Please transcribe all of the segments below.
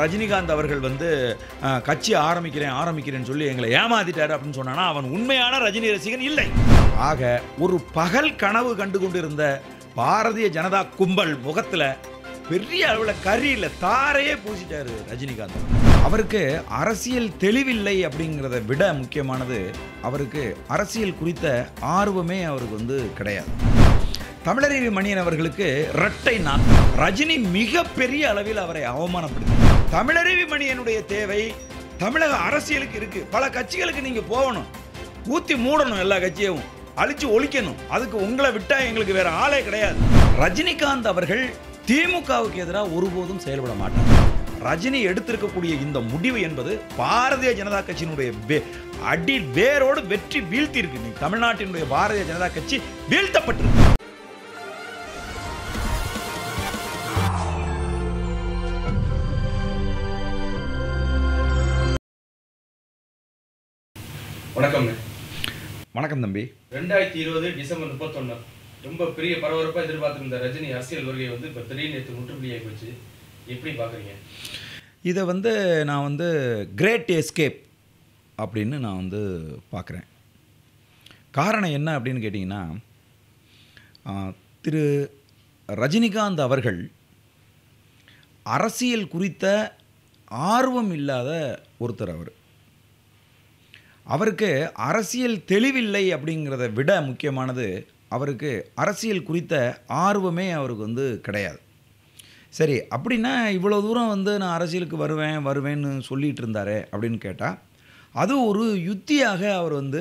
ரஜினிகாந்த் அவர்கள் வந்து கட்சி ஆரம்பிக்கிறேன் ஆரம்பிக்கிறேன்னு சொல்லி எங்களை ஏமாத்திட்டாரு அப்படின்னு சொன்னான்னா அவன் உண்மையான ரஜினி ரசிகன் இல்லை ஆக ஒரு பகல் கனவு கண்டு கொண்டிருந்த பாரதிய ஜனதா கும்பல் முகத்தில் பெரிய அளவில் கரியில் தாரையே பூசிட்டாரு ரஜினிகாந்த் அவருக்கு அரசியல் தெளிவில்லை அப்படிங்கிறத விட முக்கியமானது அவருக்கு அரசியல் குறித்த ஆர்வமே அவருக்கு வந்து கிடையாது தமிழறிவி மணியன் அவர்களுக்கு இரட்டை நான் ரஜினி மிகப்பெரிய அளவில் அவரை அவமானப்படுத்தினார் தமிழறிவி மணியனுடைய தேவை தமிழக அரசியலுக்கு இருக்கு பல கட்சிகளுக்கு நீங்க போகணும் ஊத்தி மூடணும் எல்லா கட்சியும் அழிச்சு ஒழிக்கணும் அதுக்கு உங்களை விட்டா எங்களுக்கு வேற ஆளே கிடையாது ரஜினிகாந்த் அவர்கள் திமுகவுக்கு எதிராக ஒருபோதும் செயல்பட மாட்டார் ரஜினி எடுத்திருக்கக்கூடிய இந்த முடிவு என்பது பாரதிய ஜனதா கட்சியினுடைய அடி வேரோடு வெற்றி வீழ்த்தி இருக்கு தமிழ்நாட்டினுடைய பாரதிய ஜனதா கட்சி வீழ்த்தப்பட்டிருக்கு வணக்கம் தம்பி ரெண்டாயிரத்தி இருபது டிசம்பர் முப்பத்தொன்னு ரொம்ப பெரிய பரபரப்பாக எதிர்பார்த்துருந்த ரஜினி அரசியல் வருகை வந்து இப்போ திடீர்னு நேற்று முற்றுப்புள்ளியாகி போச்சு எப்படி பார்க்குறீங்க இதை வந்து நான் வந்து கிரேட் எஸ்கேப் அப்படின்னு நான் வந்து பார்க்குறேன் காரணம் என்ன அப்படின்னு கேட்டிங்கன்னா திரு ரஜினிகாந்த் அவர்கள் அரசியல் குறித்த ஆர்வம் இல்லாத ஒருத்தர் அவர் அவருக்கு அரசியல் தெளிவில்லை அப்படிங்கிறத விட முக்கியமானது அவருக்கு அரசியல் குறித்த ஆர்வமே அவருக்கு வந்து கிடையாது சரி அப்படின்னா இவ்வளோ தூரம் வந்து நான் அரசியலுக்கு வருவேன் வருவேன்னு சொல்லிகிட்டு இருந்தார் அப்படின்னு கேட்டால் அது ஒரு யுத்தியாக அவர் வந்து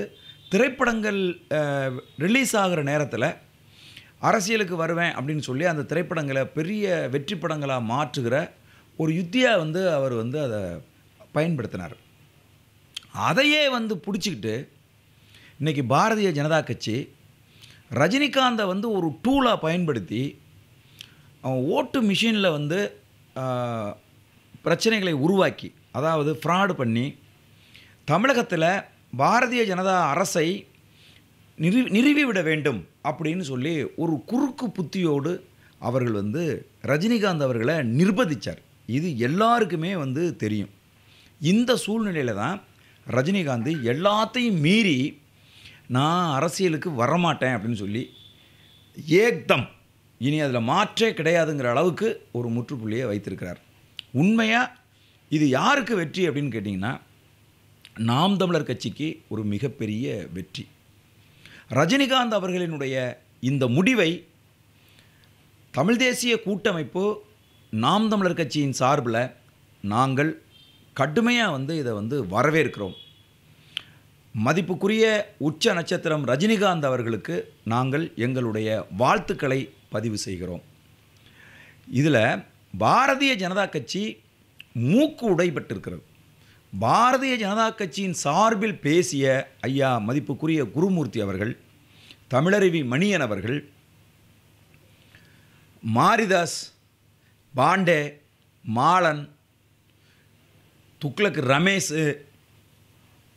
திரைப்படங்கள் ரிலீஸ் ஆகிற நேரத்தில் அரசியலுக்கு வருவேன் அப்படின்னு சொல்லி அந்த திரைப்படங்களை பெரிய வெற்றி படங்களாக மாற்றுகிற ஒரு யுத்தியாக வந்து அவர் வந்து அதை பயன்படுத்தினார் அதையே வந்து பிடிச்சிக்கிட்டு இன்றைக்கி பாரதிய ஜனதா கட்சி ரஜினிகாந்தை வந்து ஒரு டூலாக பயன்படுத்தி ஓட்டு மிஷினில் வந்து பிரச்சனைகளை உருவாக்கி அதாவது ஃப்ராடு பண்ணி தமிழகத்தில் பாரதிய ஜனதா அரசை நிறு நிறுவி விட வேண்டும் அப்படின்னு சொல்லி ஒரு குறுக்கு புத்தியோடு அவர்கள் வந்து ரஜினிகாந்த் அவர்களை நிர்பந்தித்தார் இது எல்லாருக்குமே வந்து தெரியும் இந்த சூழ்நிலையில் தான் ரஜினிகாந்த் எல்லாத்தையும் மீறி நான் அரசியலுக்கு வரமாட்டேன் அப்படின்னு சொல்லி ஏக்தம் இனி அதில் மாற்றே கிடையாதுங்கிற அளவுக்கு ஒரு முற்றுப்புள்ளியை வைத்திருக்கிறார் உண்மையாக இது யாருக்கு வெற்றி அப்படின்னு கேட்டிங்கன்னா நாம் தமிழர் கட்சிக்கு ஒரு மிகப்பெரிய வெற்றி ரஜினிகாந்த் அவர்களினுடைய இந்த முடிவை தமிழ் தேசிய கூட்டமைப்பு நாம் தமிழர் கட்சியின் சார்பில் நாங்கள் கடுமையாக வந்து இதை வந்து வரவேற்கிறோம் மதிப்புக்குரிய உச்ச நட்சத்திரம் ரஜினிகாந்த் அவர்களுக்கு நாங்கள் எங்களுடைய வாழ்த்துக்களை பதிவு செய்கிறோம் இதில் பாரதிய ஜனதா கட்சி மூக்கு உடைபட்டிருக்கிறது பாரதிய ஜனதா கட்சியின் சார்பில் பேசிய ஐயா மதிப்புக்குரிய குருமூர்த்தி அவர்கள் தமிழருவி மணியன் அவர்கள் மாரிதாஸ் பாண்டே மாலன் துக்ளக் ரமேஷு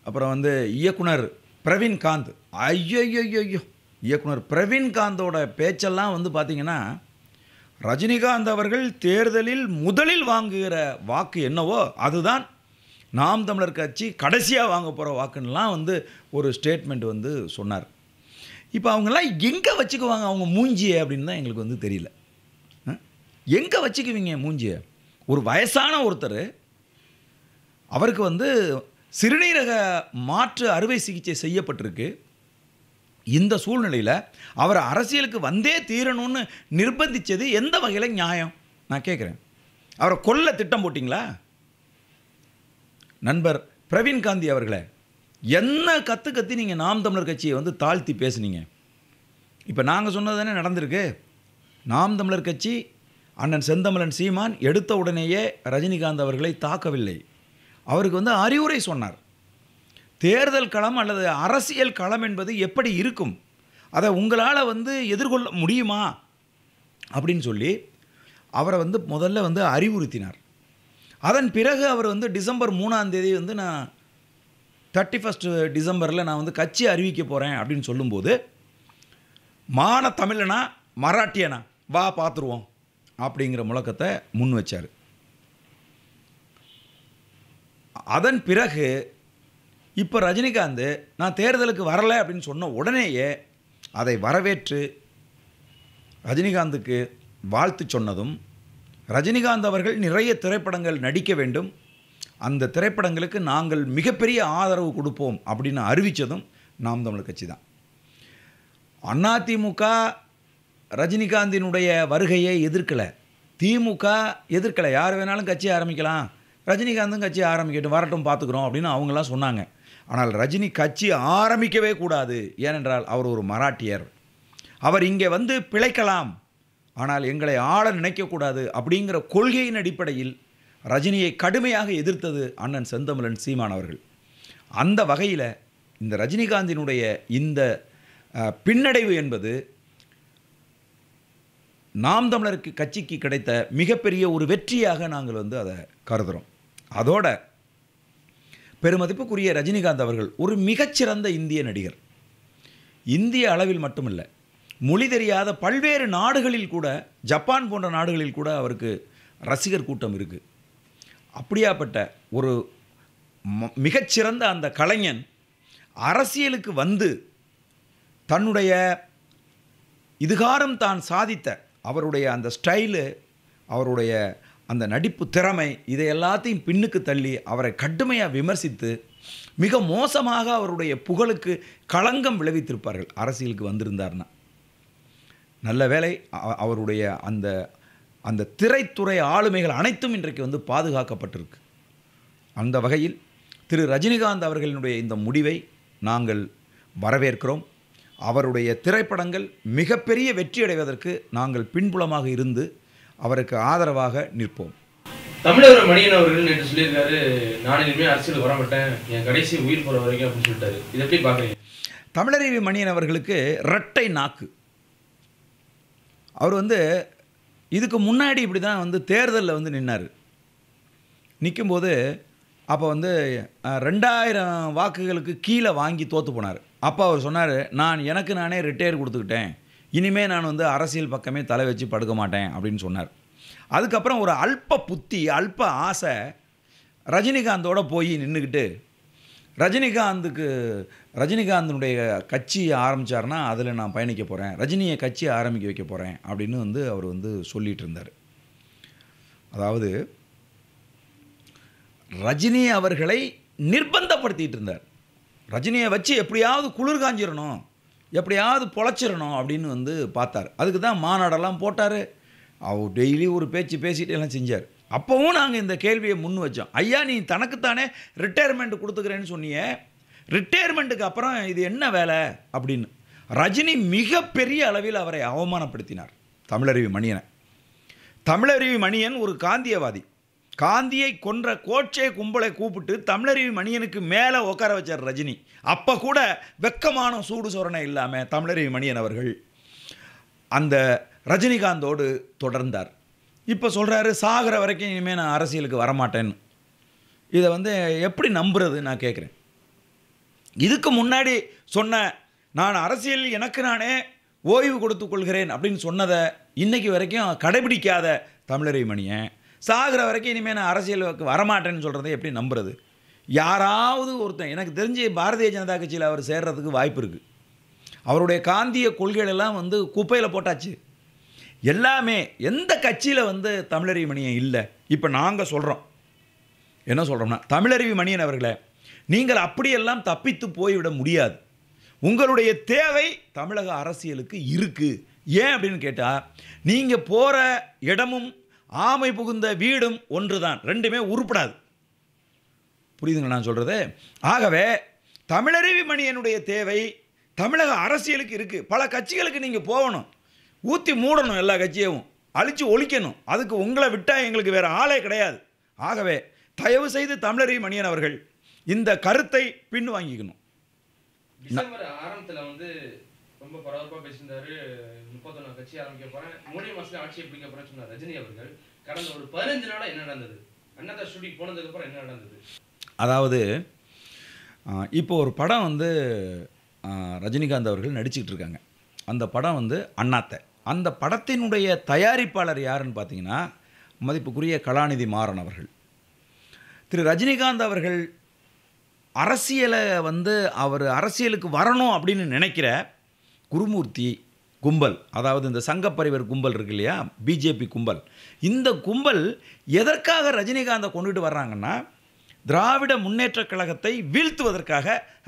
அப்புறம் வந்து இயக்குனர் பிரவீன் காந்த் ஐயோயோயோயோ இயக்குனர் பிரவீன்காந்தோட பேச்செல்லாம் வந்து பார்த்திங்கன்னா ரஜினிகாந்த் அவர்கள் தேர்தலில் முதலில் வாங்குகிற வாக்கு என்னவோ அதுதான் நாம் தமிழர் கட்சி கடைசியாக வாங்க போகிற வாக்குன்னெலாம் வந்து ஒரு ஸ்டேட்மெண்ட் வந்து சொன்னார் இப்போ அவங்கெல்லாம் எங்கே வச்சுக்குவாங்க அவங்க மூஞ்சியை அப்படின்னு தான் எங்களுக்கு வந்து தெரியல எங்கே வச்சுக்குவீங்க மூஞ்சியை ஒரு வயசான ஒருத்தர் அவருக்கு வந்து சிறுநீரக மாற்று அறுவை சிகிச்சை செய்யப்பட்டிருக்கு இந்த சூழ்நிலையில் அவர் அரசியலுக்கு வந்தே தீரணும்னு நிர்பந்தித்தது எந்த வகையில் நியாயம் நான் கேட்குறேன் அவரை கொல்ல திட்டம் போட்டிங்களா நண்பர் பிரவீன் காந்தி அவர்களே என்ன கற்று கத்தி நீங்கள் நாம் தமிழர் கட்சியை வந்து தாழ்த்தி பேசுனீங்க இப்போ நாங்கள் சொன்னது தானே நடந்திருக்கு நாம் தமிழர் கட்சி அண்ணன் செந்தமலன் சீமான் எடுத்த உடனேயே ரஜினிகாந்த் அவர்களை தாக்கவில்லை அவருக்கு வந்து அறிவுரை சொன்னார் தேர்தல் களம் அல்லது அரசியல் களம் என்பது எப்படி இருக்கும் அதை உங்களால் வந்து எதிர்கொள்ள முடியுமா அப்படின்னு சொல்லி அவரை வந்து முதல்ல வந்து அறிவுறுத்தினார் அதன் பிறகு அவர் வந்து டிசம்பர் மூணாம் தேதி வந்து நான் தேர்ட்டி ஃபஸ்ட்டு டிசம்பரில் நான் வந்து கட்சி அறிவிக்க போகிறேன் அப்படின்னு சொல்லும்போது மான தமிழனா மராட்டியனா வா பார்த்துருவோம் அப்படிங்கிற முழக்கத்தை முன் வச்சார் அதன் பிறகு இப்போ ரஜினிகாந்த் நான் தேர்தலுக்கு வரலை அப்படின்னு சொன்ன உடனேயே அதை வரவேற்று ரஜினிகாந்துக்கு வாழ்த்து சொன்னதும் ரஜினிகாந்த் அவர்கள் நிறைய திரைப்படங்கள் நடிக்க வேண்டும் அந்த திரைப்படங்களுக்கு நாங்கள் மிகப்பெரிய ஆதரவு கொடுப்போம் அப்படின்னு அறிவித்ததும் நாம் தமிழ் கட்சி தான் அதிமுக ரஜினிகாந்தினுடைய வருகையை எதிர்க்கலை திமுக எதிர்க்கலை யார் வேணாலும் கட்சி ஆரம்பிக்கலாம் ரஜினிகாந்தும் கட்சி ஆரம்பிக்கட்டும் வரட்டும் பார்த்துக்குறோம் அப்படின்னு அவங்களாம் சொன்னாங்க ஆனால் ரஜினி கட்சி ஆரம்பிக்கவே கூடாது ஏனென்றால் அவர் ஒரு மராட்டியர் அவர் இங்கே வந்து பிழைக்கலாம் ஆனால் எங்களை ஆள நினைக்கக்கூடாது அப்படிங்கிற கொள்கையின் அடிப்படையில் ரஜினியை கடுமையாக எதிர்த்தது அண்ணன் செந்தமிழன் சீமான் அவர்கள் அந்த வகையில் இந்த ரஜினிகாந்தினுடைய இந்த பின்னடைவு என்பது நாம் தமிழருக்கு கட்சிக்கு கிடைத்த மிகப்பெரிய ஒரு வெற்றியாக நாங்கள் வந்து அதை கருதுகிறோம் அதோட பெருமதிப்புக்குரிய ரஜினிகாந்த் அவர்கள் ஒரு மிகச்சிறந்த இந்திய நடிகர் இந்திய அளவில் மட்டுமில்லை மொழி தெரியாத பல்வேறு நாடுகளில் கூட ஜப்பான் போன்ற நாடுகளில் கூட அவருக்கு ரசிகர் கூட்டம் இருக்குது அப்படியாப்பட்ட ஒரு மிகச்சிறந்த அந்த கலைஞன் அரசியலுக்கு வந்து தன்னுடைய இதுகாரம் தான் சாதித்த அவருடைய அந்த ஸ்டைலு அவருடைய அந்த நடிப்பு திறமை இதை எல்லாத்தையும் பின்னுக்கு தள்ளி அவரை கடுமையாக விமர்சித்து மிக மோசமாக அவருடைய புகழுக்கு களங்கம் விளைவித்திருப்பார்கள் அரசியலுக்கு வந்திருந்தார்னா நல்ல வேலை அவருடைய அந்த அந்த திரைத்துறை ஆளுமைகள் அனைத்தும் இன்றைக்கு வந்து பாதுகாக்கப்பட்டிருக்கு அந்த வகையில் திரு ரஜினிகாந்த் அவர்களினுடைய இந்த முடிவை நாங்கள் வரவேற்கிறோம் அவருடைய திரைப்படங்கள் மிகப்பெரிய வெற்றி அடைவதற்கு நாங்கள் பின்புலமாக இருந்து அவருக்கு ஆதரவாக நிற்போம் தமிழர் மணியன் அவர்கள் நேற்று சொல்லியிருக்காரு நான் இனிமேல் அரசியல் வரமாட்டேன் என் கடைசி உயிர் போகிற வரைக்கும் அப்படின்னு சொல்லிட்டாரு இதை எப்படி பார்க்குறீங்க தமிழறிவி மணியன் அவர்களுக்கு ரெட்டை நாக்கு அவர் வந்து இதுக்கு முன்னாடி இப்படி தான் வந்து தேர்தலில் வந்து நின்னார் நிற்கும்போது அப்போ வந்து ரெண்டாயிரம் வாக்குகளுக்கு கீழே வாங்கி தோற்று போனார் அப்போ அவர் சொன்னார் நான் எனக்கு நானே ரிட்டையர் கொடுத்துக்கிட்டேன் இனிமேல் நான் வந்து அரசியல் பக்கமே தலை வச்சு படுக்க மாட்டேன் அப்படின்னு சொன்னார் அதுக்கப்புறம் ஒரு அல்ப புத்தி அல்ப ஆசை ரஜினிகாந்தோடு போய் நின்றுக்கிட்டு ரஜினிகாந்துக்கு ரஜினிகாந்தனுடைய கட்சி ஆரம்பித்தார்னா அதில் நான் பயணிக்க போகிறேன் ரஜினியை கட்சி ஆரம்பிக்க வைக்க போகிறேன் அப்படின்னு வந்து அவர் வந்து சொல்லிகிட்டு இருந்தார் அதாவது ரஜினி அவர்களை நிர்பந்தப்படுத்திகிட்டு இருந்தார் ரஜினியை வச்சு எப்படியாவது குளிர் காஞ்சிடணும் எப்படியாவது பொழைச்சிடணும் அப்படின்னு வந்து பார்த்தார் அதுக்கு தான் மாநாடெல்லாம் போட்டார் அவர் டெய்லி ஒரு பேச்சு பேசிகிட்டு எல்லாம் செஞ்சார் அப்போவும் நாங்கள் இந்த கேள்வியை முன் வச்சோம் ஐயா நீ தனக்குத்தானே ரிட்டையர்மெண்ட் கொடுத்துக்கிறேன்னு சொன்னியே ரிட்டையர்மெண்ட்டுக்கு அப்புறம் இது என்ன வேலை அப்படின்னு ரஜினி மிகப்பெரிய அளவில் அவரை அவமானப்படுத்தினார் தமிழருவி மணியனை தமிழருவி மணியன் ஒரு காந்தியவாதி காந்தியை கொன்ற கோட்சே கும்பலை கூப்பிட்டு தமிழறிவி மணியனுக்கு மேலே உட்கார வச்சார் ரஜினி அப்போ கூட வெக்கமான சூடு சோரணை இல்லாமல் தமிழறிவி மணியன் அவர்கள் அந்த ரஜினிகாந்தோடு தொடர்ந்தார் இப்போ சொல்கிறாரு சாகிற வரைக்கும் இனிமேல் நான் அரசியலுக்கு வரமாட்டேன்னு இதை வந்து எப்படி நம்புறது நான் கேட்குறேன் இதுக்கு முன்னாடி சொன்ன நான் அரசியல் எனக்கு நானே ஓய்வு கொடுத்து கொள்கிறேன் அப்படின்னு சொன்னதை இன்றைக்கு வரைக்கும் கடைபிடிக்காத தமிழறிவி மணியன் சாகிற வரைக்கும் இனிமேல் நான் அரசியல் வரமாட்டேன்னு சொல்கிறத எப்படி நம்புறது யாராவது ஒருத்தன் எனக்கு தெரிஞ்சு பாரதிய ஜனதா கட்சியில் அவர் சேர்கிறதுக்கு வாய்ப்பு இருக்குது அவருடைய காந்திய கொள்கைகளெல்லாம் வந்து குப்பையில் போட்டாச்சு எல்லாமே எந்த கட்சியில் வந்து தமிழறிவு மணியன் இல்லை இப்போ நாங்கள் சொல்கிறோம் என்ன சொல்கிறோம்னா தமிழறிவு மணியன் அவர்களே நீங்கள் அப்படியெல்லாம் தப்பித்து போய்விட முடியாது உங்களுடைய தேவை தமிழக அரசியலுக்கு இருக்குது ஏன் அப்படின்னு கேட்டால் நீங்கள் போகிற இடமும் ஆமை புகுந்த வீடும் ஒன்று தான் ரெண்டுமே உருப்படாது புரியுதுங்க நான் சொல்கிறது ஆகவே தமிழறிவி மணியனுடைய தேவை தமிழக அரசியலுக்கு இருக்குது பல கட்சிகளுக்கு நீங்கள் போகணும் ஊற்றி மூடணும் எல்லா கட்சியவும் அழித்து ஒழிக்கணும் அதுக்கு உங்களை விட்டால் எங்களுக்கு வேறு ஆளே கிடையாது ஆகவே தயவு செய்து தமிழறிவி மணியன் அவர்கள் இந்த கருத்தை பின் வாங்கிக்கணும் ஆரம்பத்தில் வந்து ரொம்ப பரபரப்பாக பேசியிருந்தாரு முப்பத்தொன்னா கட்சி ஆரம்பிக்க போறேன் மூணே மாசத்துல ஆட்சியை பிடிக்க போறேன் சொன்னார் ரஜினி அவர்கள் கடந்த ஒரு பதினஞ்சு நாளாக என்ன நடந்தது அண்ணாதா ஸ்டுடிக்கு அப்புறம் என்ன நடந்தது அதாவது இப்போ ஒரு படம் வந்து ரஜினிகாந்த் அவர்கள் நடிச்சுக்கிட்டு இருக்காங்க அந்த படம் வந்து அண்ணாத்த அந்த படத்தினுடைய தயாரிப்பாளர் யாருன்னு பார்த்தீங்கன்னா மதிப்புக்குரிய கலாநிதி மாறன் அவர்கள் திரு ரஜினிகாந்த் அவர்கள் அரசியலை வந்து அவர் அரசியலுக்கு வரணும் அப்படின்னு நினைக்கிற குருமூர்த்தி கும்பல் அதாவது இந்த சங்கப்பரிவர் கும்பல் இருக்கு இல்லையா பிஜேபி கும்பல் இந்த கும்பல் எதற்காக ரஜினிகாந்தை கொண்டுட்டு வர்றாங்கன்னா திராவிட முன்னேற்ற கழகத்தை வீழ்த்துவதற்காக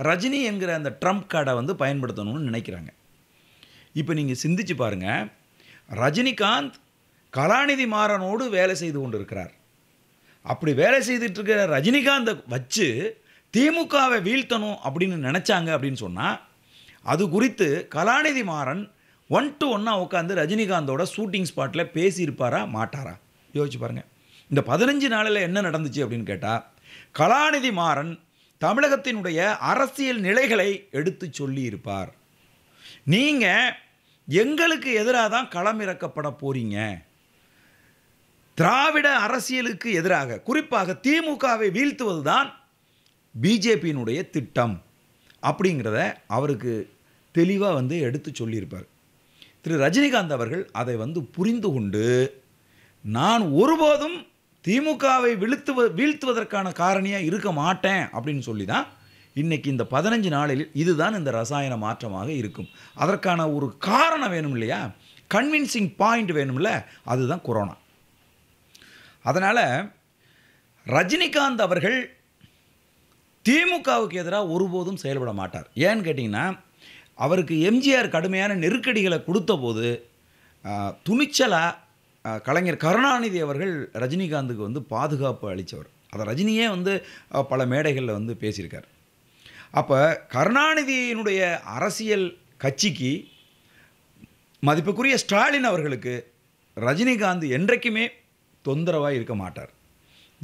ரஜினி என்கிற அந்த ட்ரம்ப் கார்டை வந்து பயன்படுத்தணும்னு நினைக்கிறாங்க இப்போ நீங்கள் சிந்திச்சு பாருங்கள் ரஜினிகாந்த் கலாநிதி மாறனோடு வேலை செய்து கொண்டிருக்கிறார் அப்படி வேலை செய்துட்டு இருக்கிற ரஜினிகாந்தை வச்சு திமுகவை வீழ்த்தணும் அப்படின்னு நினச்சாங்க அப்படின்னு சொன்னால் அது குறித்து கலாநிதி மாறன் ஒன் டு ஒன்னாக உட்காந்து ரஜினிகாந்தோட ஷூட்டிங் ஸ்பாட்டில் பேசியிருப்பாரா மாட்டாரா யோசிச்சு பாருங்கள் இந்த பதினஞ்சு நாளில் என்ன நடந்துச்சு அப்படின்னு கேட்டால் கலாநிதி மாறன் தமிழகத்தினுடைய அரசியல் நிலைகளை எடுத்து சொல்லியிருப்பார் நீங்கள் எங்களுக்கு எதிராக தான் களமிறக்கப்பட போகிறீங்க திராவிட அரசியலுக்கு எதிராக குறிப்பாக திமுகவை வீழ்த்துவது தான் பிஜேபியினுடைய திட்டம் அப்படிங்கிறத அவருக்கு தெளிவாக வந்து எடுத்து சொல்லியிருப்பார் திரு ரஜினிகாந்த் அவர்கள் அதை வந்து புரிந்து கொண்டு நான் ஒருபோதும் திமுகவை விழுத்து வீழ்த்துவதற்கான காரணியாக இருக்க மாட்டேன் அப்படின்னு சொல்லி தான் இன்றைக்கி இந்த பதினஞ்சு நாளில் இதுதான் இந்த ரசாயன மாற்றமாக இருக்கும் அதற்கான ஒரு காரணம் வேணும் இல்லையா கன்வின்சிங் பாயிண்ட் வேணும்ல அதுதான் கொரோனா அதனால் ரஜினிகாந்த் அவர்கள் திமுகவுக்கு எதிராக ஒருபோதும் செயல்பட மாட்டார் ஏன்னு கேட்டிங்கன்னா அவருக்கு எம்ஜிஆர் கடுமையான நெருக்கடிகளை கொடுத்த போது துணிச்சலாக கலைஞர் கருணாநிதி அவர்கள் ரஜினிகாந்துக்கு வந்து பாதுகாப்பு அளித்தவர் அதை ரஜினியே வந்து பல மேடைகளில் வந்து பேசியிருக்கார் அப்போ கருணாநிதியினுடைய அரசியல் கட்சிக்கு மதிப்புக்குரிய ஸ்டாலின் அவர்களுக்கு ரஜினிகாந்த் என்றைக்குமே தொந்தரவாக இருக்க மாட்டார்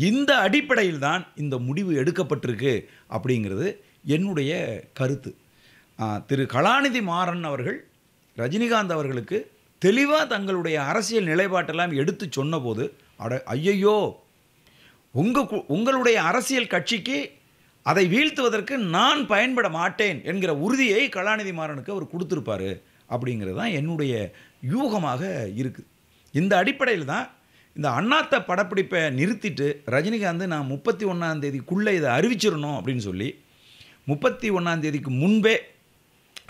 இந்த அடிப்படையில் தான் இந்த முடிவு எடுக்கப்பட்டிருக்கு அப்படிங்கிறது என்னுடைய கருத்து திரு கலாநிதி மாறன் அவர்கள் ரஜினிகாந்த் அவர்களுக்கு தெளிவாக தங்களுடைய அரசியல் நிலைப்பாட்டெல்லாம் எடுத்து சொன்னபோது அட ஐயையோ உங்கள் உங்களுடைய அரசியல் கட்சிக்கு அதை வீழ்த்துவதற்கு நான் பயன்பட மாட்டேன் என்கிற உறுதியை கலாநிதி மாறனுக்கு அவர் கொடுத்துருப்பாரு அப்படிங்கிறது தான் என்னுடைய யூகமாக இருக்குது இந்த அடிப்படையில் தான் இந்த அண்ணாத்த படப்பிடிப்பை நிறுத்திட்டு ரஜினிகாந்த் நான் முப்பத்தி ஒன்றாம் தேதிக்குள்ளே இதை அறிவிச்சிடணும் அப்படின்னு சொல்லி முப்பத்தி ஒன்றாம் தேதிக்கு முன்பே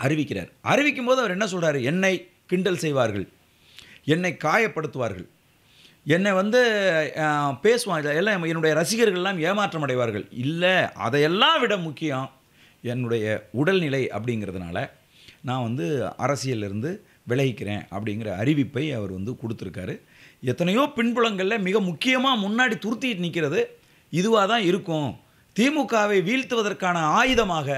அறிவிக்கிறார் அறிவிக்கும் போது அவர் என்ன சொல்கிறார் என்னை கிண்டல் செய்வார்கள் என்னை காயப்படுத்துவார்கள் என்னை வந்து பேசுவாங்க எல்லாம் என்னுடைய ரசிகர்கள்லாம் ஏமாற்றம் அடைவார்கள் இல்லை அதையெல்லாம் விட முக்கியம் என்னுடைய உடல்நிலை அப்படிங்கிறதுனால நான் வந்து அரசியலிருந்து விலகிக்கிறேன் அப்படிங்கிற அறிவிப்பை அவர் வந்து கொடுத்துருக்காரு எத்தனையோ பின்புலங்களில் மிக முக்கியமாக முன்னாடி துருத்திட்டு நிற்கிறது இதுவாக தான் இருக்கும் திமுகவை வீழ்த்துவதற்கான ஆயுதமாக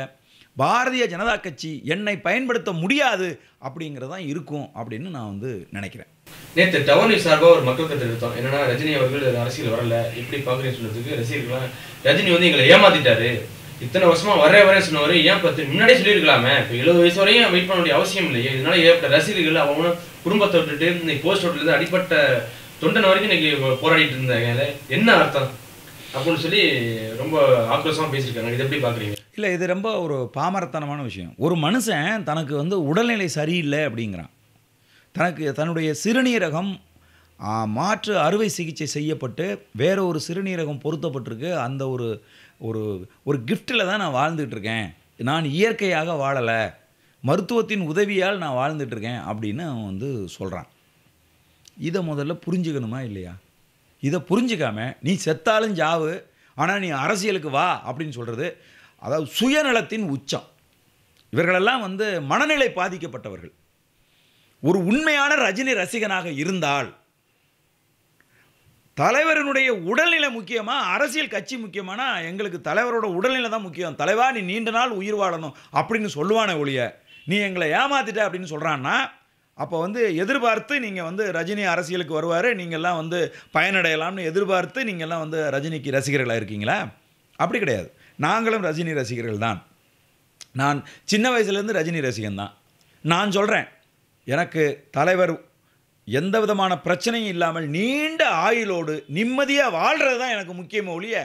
பாரதிய ஜனதா கட்சி என்னை பயன்படுத்த முடியாது அப்படிங்கிறதான் இருக்கும் அப்படின்னு நான் வந்து நினைக்கிறேன் நேற்று டவுனில் சார்பாக ஒரு மக்கள் கருத்து எடுத்தோம் என்னன்னா ரஜினி அவர்கள் அரசியல் வரல எப்படி பார்க்குறேன்னு சொல்றதுக்கு ரசிகர்கள் ரஜினி வந்து எங்களை ஏமாத்திட்டாரு இத்தனை வருஷமா வரே வரே சொன்னவரு ஏன் பத்து முன்னாடியே சொல்லியிருக்கலாமே இப்போ எழுபது வயசு வரையும் வெயிட் பண்ண வேண்டிய அவசியம் இல்லையே இதனால ஏற்பட்ட ரசிகர்கள் அவங்களும் குடும்பத்தை விட்டுட்டு இன்னைக்கு போஸ்ட் ஹோட்டல் அடிப்பட்ட தொண்டன வரைக்கும் இன்னைக்கு போராடிட்டு இருந்தாங்க என்ன அர்த்தம் அப்படின்னு சொல்லி ரொம்ப ஆக்ரோஷமாக பேசியிருக்காங்க இதை எப்படி பார்க்குறீங்க இல்லை இது ரொம்ப ஒரு பாமரத்தனமான விஷயம் ஒரு மனுஷன் தனக்கு வந்து உடல்நிலை சரியில்லை அப்படிங்கிறான் தனக்கு தன்னுடைய சிறுநீரகம் மாற்று அறுவை சிகிச்சை செய்யப்பட்டு வேற ஒரு சிறுநீரகம் பொருத்தப்பட்டிருக்கு அந்த ஒரு ஒரு ஒரு கிஃப்டில் தான் நான் வாழ்ந்துட்டுருக்கேன் நான் இயற்கையாக வாழலை மருத்துவத்தின் உதவியால் நான் வாழ்ந்துட்டுருக்கேன் அப்படின்னு அவன் வந்து சொல்கிறான் இதை முதல்ல புரிஞ்சுக்கணுமா இல்லையா இதை புரிஞ்சிக்காம நீ செத்தாலும் ஜாவு ஆனால் நீ அரசியலுக்கு வா அப்படின்னு சொல்கிறது அதாவது சுயநலத்தின் உச்சம் இவர்களெல்லாம் வந்து மனநிலை பாதிக்கப்பட்டவர்கள் ஒரு உண்மையான ரஜினி ரசிகனாக இருந்தால் தலைவரனுடைய உடல்நிலை முக்கியமாக அரசியல் கட்சி முக்கியமானா எங்களுக்கு தலைவரோட உடல்நிலை தான் முக்கியம் தலைவா நீ நீண்ட நாள் உயிர் வாழணும் அப்படின்னு சொல்லுவானே ஒழிய நீ எங்களை ஏமாத்திட்ட அப்படின்னு சொல்கிறான்னா அப்போ வந்து எதிர்பார்த்து நீங்கள் வந்து ரஜினி அரசியலுக்கு வருவார் நீங்கள்லாம் வந்து பயனடையலாம்னு எதிர்பார்த்து நீங்கள்லாம் வந்து ரஜினிக்கு ரசிகர்களாக இருக்கீங்களா அப்படி கிடையாது நாங்களும் ரஜினி ரசிகர்கள் தான் நான் சின்ன வயசுலேருந்து ரஜினி ரசிகன் தான் நான் சொல்கிறேன் எனக்கு தலைவர் எந்த விதமான பிரச்சனையும் இல்லாமல் நீண்ட ஆயுளோடு நிம்மதியாக வாழ்கிறது தான் எனக்கு முக்கியமே ஒழிய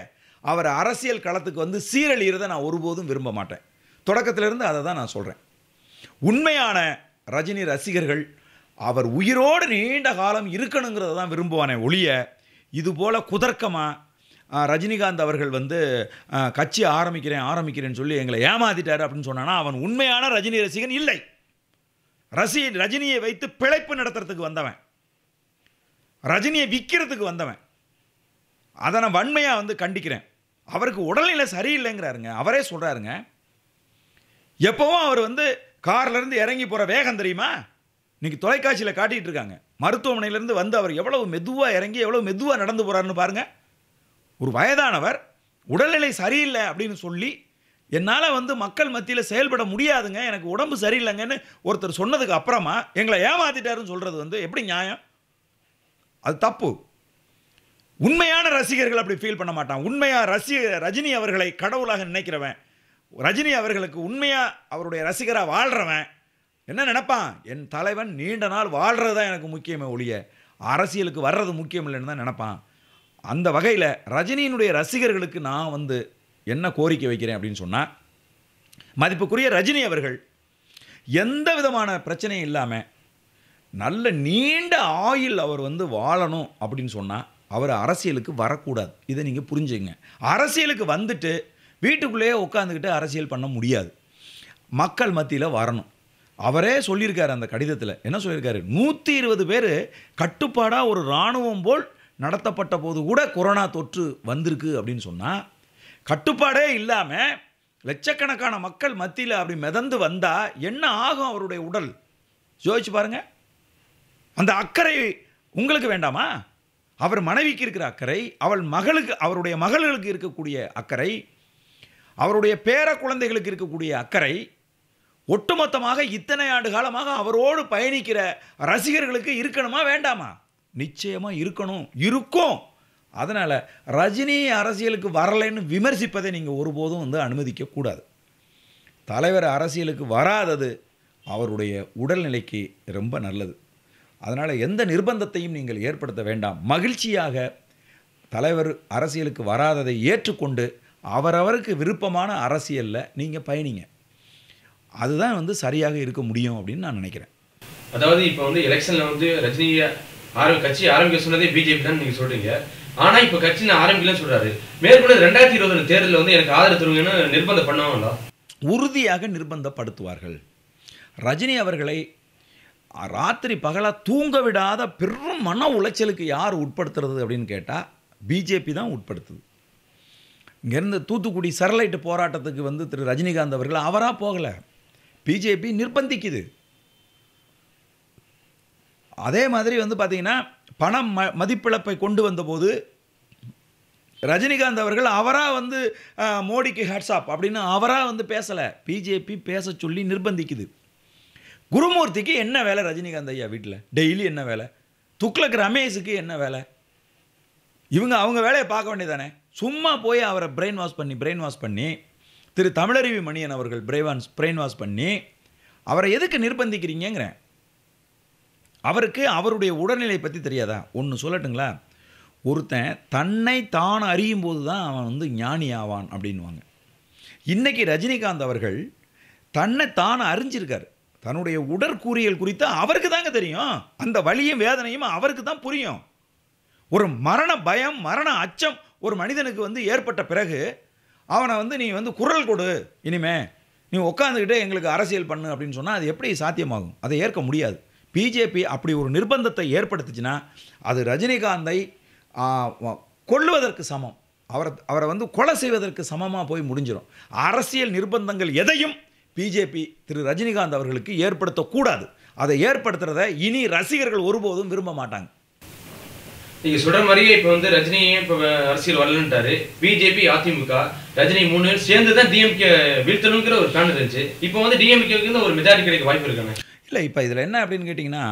அவர் அரசியல் களத்துக்கு வந்து சீரழிகிறத நான் ஒருபோதும் விரும்ப மாட்டேன் தொடக்கத்திலிருந்து அதை தான் நான் சொல்கிறேன் உண்மையான ரஜினி ரசிகர்கள் அவர் உயிரோடு நீண்ட காலம் இருக்கணுங்கிறத தான் விரும்புவானே ஒழிய இதுபோல் குதர்க்கமாக ரஜினிகாந்த் அவர்கள் வந்து கட்சி ஆரம்பிக்கிறேன் ஆரம்பிக்கிறேன்னு சொல்லி எங்களை ஏமாத்திட்டார் அப்படின்னு சொன்னான்னா அவன் உண்மையான ரஜினி ரசிகன் இல்லை ரசி ரஜினியை வைத்து பிழைப்பு நடத்துறதுக்கு வந்தவன் ரஜினியை விற்கிறதுக்கு வந்தவன் அதை நான் வன்மையாக வந்து கண்டிக்கிறேன் அவருக்கு உடல்நிலை சரியில்லைங்கிறாருங்க அவரே சொல்கிறாருங்க எப்போவும் அவர் வந்து கார்லேருந்து இறங்கி போகிற வேகம் தெரியுமா இன்றைக்கி தொலைக்காட்சியில் காட்டிகிட்டு இருக்காங்க மருத்துவமனையிலேருந்து வந்து அவர் எவ்வளவு மெதுவாக இறங்கி எவ்வளோ மெதுவாக நடந்து போகிறாருன்னு பாருங்கள் ஒரு வயதானவர் உடல்நிலை சரியில்லை அப்படின்னு சொல்லி என்னால் வந்து மக்கள் மத்தியில் செயல்பட முடியாதுங்க எனக்கு உடம்பு சரியில்லைங்கன்னு ஒருத்தர் சொன்னதுக்கு அப்புறமா எங்களை ஏமாத்திட்டாருன்னு சொல்கிறது வந்து எப்படி நியாயம் அது தப்பு உண்மையான ரசிகர்கள் அப்படி ஃபீல் பண்ண மாட்டான் உண்மையாக ரசிக ரஜினி அவர்களை கடவுளாக நினைக்கிறவன் ரஜினி அவர்களுக்கு உண்மையாக அவருடைய ரசிகராக வாழ்கிறவன் என்ன நினப்பான் என் தலைவன் நீண்ட நாள் வாழ்கிறது தான் எனக்கு முக்கியமே ஒழிய அரசியலுக்கு வர்றது முக்கியம் இல்லைன்னு தான் நினப்பான் அந்த வகையில் ரஜினியினுடைய ரசிகர்களுக்கு நான் வந்து என்ன கோரிக்கை வைக்கிறேன் அப்படின்னு சொன்னால் மதிப்புக்குரிய ரஜினி அவர்கள் எந்த விதமான பிரச்சனையும் இல்லாமல் நல்ல நீண்ட ஆயில் அவர் வந்து வாழணும் அப்படின்னு சொன்னால் அவர் அரசியலுக்கு வரக்கூடாது இதை நீங்கள் புரிஞ்சுங்க அரசியலுக்கு வந்துட்டு வீட்டுக்குள்ளேயே உட்காந்துக்கிட்டு அரசியல் பண்ண முடியாது மக்கள் மத்தியில் வரணும் அவரே சொல்லியிருக்காரு அந்த கடிதத்தில் என்ன சொல்லியிருக்காரு நூற்றி இருபது பேர் கட்டுப்பாடாக ஒரு இராணுவம் போல் நடத்தப்பட்ட போது கூட கொரோனா தொற்று வந்திருக்கு அப்படின்னு சொன்னால் கட்டுப்பாடே இல்லாமல் லட்சக்கணக்கான மக்கள் மத்தியில் அப்படி மிதந்து வந்தால் என்ன ஆகும் அவருடைய உடல் யோசிச்சு பாருங்கள் அந்த அக்கறை உங்களுக்கு வேண்டாமா அவர் மனைவிக்கு இருக்கிற அக்கறை அவள் மகளுக்கு அவருடைய மகள்களுக்கு இருக்கக்கூடிய அக்கறை அவருடைய பேர குழந்தைகளுக்கு இருக்கக்கூடிய அக்கறை ஒட்டுமொத்தமாக இத்தனை ஆண்டு காலமாக அவரோடு பயணிக்கிற ரசிகர்களுக்கு இருக்கணுமா வேண்டாமா நிச்சயமாக இருக்கணும் இருக்கும் அதனால் ரஜினி அரசியலுக்கு வரலைன்னு விமர்சிப்பதை நீங்கள் ஒருபோதும் வந்து அனுமதிக்கக்கூடாது தலைவர் அரசியலுக்கு வராதது அவருடைய உடல்நிலைக்கு ரொம்ப நல்லது அதனால் எந்த நிர்பந்தத்தையும் நீங்கள் ஏற்படுத்த வேண்டாம் மகிழ்ச்சியாக தலைவர் அரசியலுக்கு வராததை ஏற்றுக்கொண்டு அவரவருக்கு விருப்பமான அரசியலில் நீங்கள் பயணிங்க அதுதான் வந்து சரியாக இருக்க முடியும் அப்படின்னு நான் நினைக்கிறேன் அதாவது இப்போ வந்து எலெக்ஷனில் வந்து ரஜினியை ஆரம்ப கட்சி ஆரம்பிக்க சொன்னதே பிஜேபி தான் நீங்கள் சொல்கிறீங்க ஆனா இப்ப கட்சி நான் ஆரம்பிக்கலன்னு சொல்றாரு மேற்கொண்டு ரெண்டாயிரத்தி இருபது தேர்தலில் வந்து எனக்கு ஆதரவு தருவீங்கன்னு நிர்பந்தம் பண்ணுவாங்களா உறுதியாக நிர்பந்தப்படுத்துவார்கள் ரஜினி அவர்களை ராத்திரி பகலாக தூங்க விடாத பெரும் மன உளைச்சலுக்கு யார் உட்படுத்துறது அப்படின்னு கேட்டால் பிஜேபி தான் உட்படுத்துது இங்கேருந்து தூத்துக்குடி சரலைட்டு போராட்டத்துக்கு வந்து திரு ரஜினிகாந்த் அவர்கள் அவராக போகலை பிஜேபி நிர்பந்திக்குது அதே மாதிரி வந்து பார்த்திங்கன்னா பணம் ம மதிப்பிழப்பை கொண்டு வந்தபோது ரஜினிகாந்த் அவர்கள் அவராக வந்து மோடிக்கு ஹேட்ஸ்ஆப் அப்படின்னு அவராக வந்து பேசலை பிஜேபி பேச சொல்லி நிர்பந்திக்குது குருமூர்த்திக்கு என்ன வேலை ரஜினிகாந்த் ஐயா வீட்டில் டெய்லி என்ன வேலை துக்ளக் ரமேஷுக்கு என்ன வேலை இவங்க அவங்க வேலையை பார்க்க வேண்டியதானே சும்மா போய் அவரை பிரெயின் வாஷ் பண்ணி பிரெயின் வாஷ் பண்ணி திரு தமிழருவி மணியன் அவர்கள் பிரெயின் பிரெயின் வாஷ் பண்ணி அவரை எதுக்கு நிர்பந்திக்கிறீங்கிறேன் அவருக்கு அவருடைய உடல்நிலை பற்றி தெரியாதா ஒன்று சொல்லட்டுங்களா ஒருத்தன் தன்னை தான் அறியும் போது தான் அவன் வந்து ஞானி ஆவான் அப்படின்வாங்க இன்றைக்கி ரஜினிகாந்த் அவர்கள் தன்னை தான் அறிஞ்சிருக்கார் தன்னுடைய உடற்கூறியல் குறித்து அவருக்கு தாங்க தெரியும் அந்த வழியும் வேதனையும் அவருக்கு தான் புரியும் ஒரு மரண பயம் மரண அச்சம் ஒரு மனிதனுக்கு வந்து ஏற்பட்ட பிறகு அவனை வந்து நீ வந்து குரல் கொடு இனிமே நீ உட்காந்துக்கிட்டே எங்களுக்கு அரசியல் பண்ணு அப்படின்னு சொன்னால் அது எப்படி சாத்தியமாகும் அதை ஏற்க முடியாது பிஜேபி அப்படி ஒரு நிர்பந்தத்தை ஏற்படுத்துச்சுன்னா அது ரஜினிகாந்தை கொள்ளுவதற்கு சமம் அவரை அவரை வந்து கொலை செய்வதற்கு சமமாக போய் முடிஞ்சிடும் அரசியல் நிர்பந்தங்கள் எதையும் பிஜேபி திரு ரஜினிகாந்த் அவர்களுக்கு ஏற்படுத்தக்கூடாது அதை ஏற்படுத்துகிறத இனி ரசிகர்கள் ஒருபோதும் விரும்ப மாட்டாங்க நீங்க சொல்கிற மாதிரியே இப்போ வந்து ரஜினியே இப்போ அரசியல் வரலன்றாரு பிஜேபி அதிமுக ரஜினி மூணு சேர்ந்து தான் டிஎம்கே வீழ்த்தணுங்கிற ஒரு பிளான் இருந்துச்சு இப்போ வந்து டிஎம்கே ஒரு மெஜாரிட்டி கிடைக்க வாய்ப்பு இருக்காங்க இல்லை இப்போ இதில் என்ன அப்படின்னு கேட்டிங்கன்னா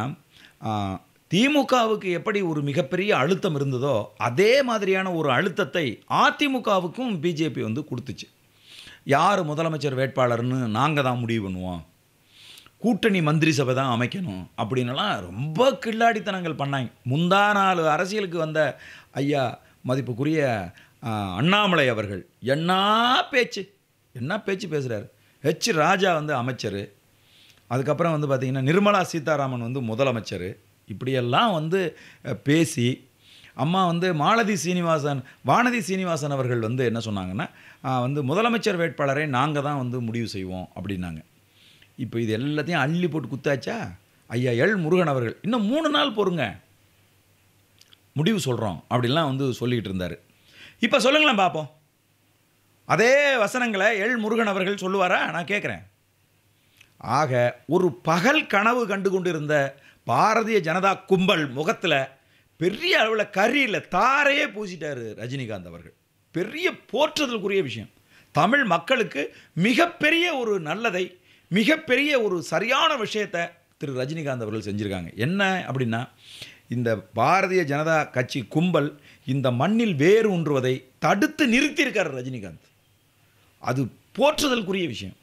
திமுகவுக்கு எப்படி ஒரு மிகப்பெரிய அழுத்தம் இருந்ததோ அதே மாதிரியான ஒரு அழுத்தத்தை அதிமுகவுக்கும் பிஜேபி வந்து கொடுத்துச்சு யார் முதலமைச்சர் வேட்பாளர்னு நாங்கள் தான் முடிவு பண்ணுவோம் கூட்டணி மந்திரி சபை தான் அமைக்கணும் அப்படின்லாம் ரொம்ப கில்லாடித்தனங்கள் பண்ணாங்க முந்தா நாள் அரசியலுக்கு வந்த ஐயா மதிப்புக்குரிய அண்ணாமலை அவர்கள் என்ன பேச்சு என்ன பேச்சு பேசுகிறார் ஹெச் ராஜா வந்து அமைச்சர் அதுக்கப்புறம் வந்து பார்த்திங்கன்னா நிர்மலா சீதாராமன் வந்து முதலமைச்சர் இப்படியெல்லாம் வந்து பேசி அம்மா வந்து மாலதி சீனிவாசன் வானதி சீனிவாசன் அவர்கள் வந்து என்ன சொன்னாங்கன்னா வந்து முதலமைச்சர் வேட்பாளரை நாங்கள் தான் வந்து முடிவு செய்வோம் அப்படின்னாங்க இப்போ இது எல்லாத்தையும் அள்ளி போட்டு குத்தாச்சா ஐயா எல் முருகன் அவர்கள் இன்னும் மூணு நாள் பொறுங்க முடிவு சொல்கிறோம் அப்படின்லாம் வந்து சொல்லிக்கிட்டு இருந்தார் இப்போ சொல்லுங்களேன் பார்ப்போம் அதே வசனங்களை எல் முருகன் அவர்கள் சொல்லுவாரா நான் கேட்குறேன் ஆக ஒரு பகல் கனவு கண்டு கொண்டிருந்த பாரதிய ஜனதா கும்பல் முகத்தில் பெரிய அளவில் கரியில் தாரையே பூசிட்டார் ரஜினிகாந்த் அவர்கள் பெரிய போற்றுதலுக்குரிய விஷயம் தமிழ் மக்களுக்கு மிகப்பெரிய ஒரு நல்லதை மிகப்பெரிய ஒரு சரியான விஷயத்தை திரு ரஜினிகாந்த் அவர்கள் செஞ்சுருக்காங்க என்ன அப்படின்னா இந்த பாரதிய ஜனதா கட்சி கும்பல் இந்த மண்ணில் வேறு ஒன்றுவதை தடுத்து நிறுத்தியிருக்கார் ரஜினிகாந்த் அது போற்றுதலுக்குரிய விஷயம்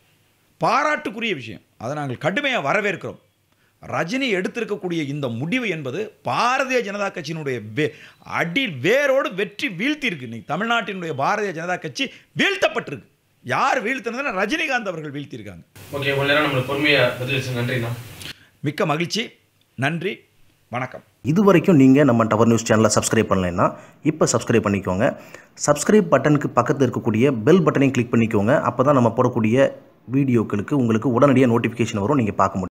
பாராட்டுக்குரிய விஷயம் அதை நாங்கள் கடுமையாக வரவேற்கிறோம் ரஜினி எடுத்திருக்கக்கூடிய இந்த முடிவு என்பது பாரதிய ஜனதா கட்சியினுடைய வே அடி வேரோடு வெற்றி வீழ்த்தியிருக்கு இன்னைக்கு தமிழ்நாட்டினுடைய பாரதிய ஜனதா கட்சி வீழ்த்தப்பட்டிருக்கு யார் வீழ்த்தினதுனா ரஜினிகாந்த் அவர்கள் வீழ்த்தியிருக்காங்க ஓகே நம்மளுக்கு பொறுமையாக பதில் நன்றிண்ணா மிக்க மகிழ்ச்சி நன்றி வணக்கம் இது வரைக்கும் நீங்கள் நம்ம டவர் நியூஸ் சேனலை சப்ஸ்கிரைப் பண்ணலைன்னா இப்போ சப்ஸ்கிரைப் பண்ணிக்கோங்க சப்ஸ்கிரைப் பட்டனுக்கு பக்கத்தில் இருக்கக்கூடிய பெல் பட்டனையும் கிளிக் பண்ணிக்கோங்க அப்போ தான் நம்ம போடக்கூடிய வீடியோக்களுக்கு உங்களுக்கு உடனடியாக நோட்டிஃபிகேஷன் வரும் நீங்கள் பார்க்க முடியும்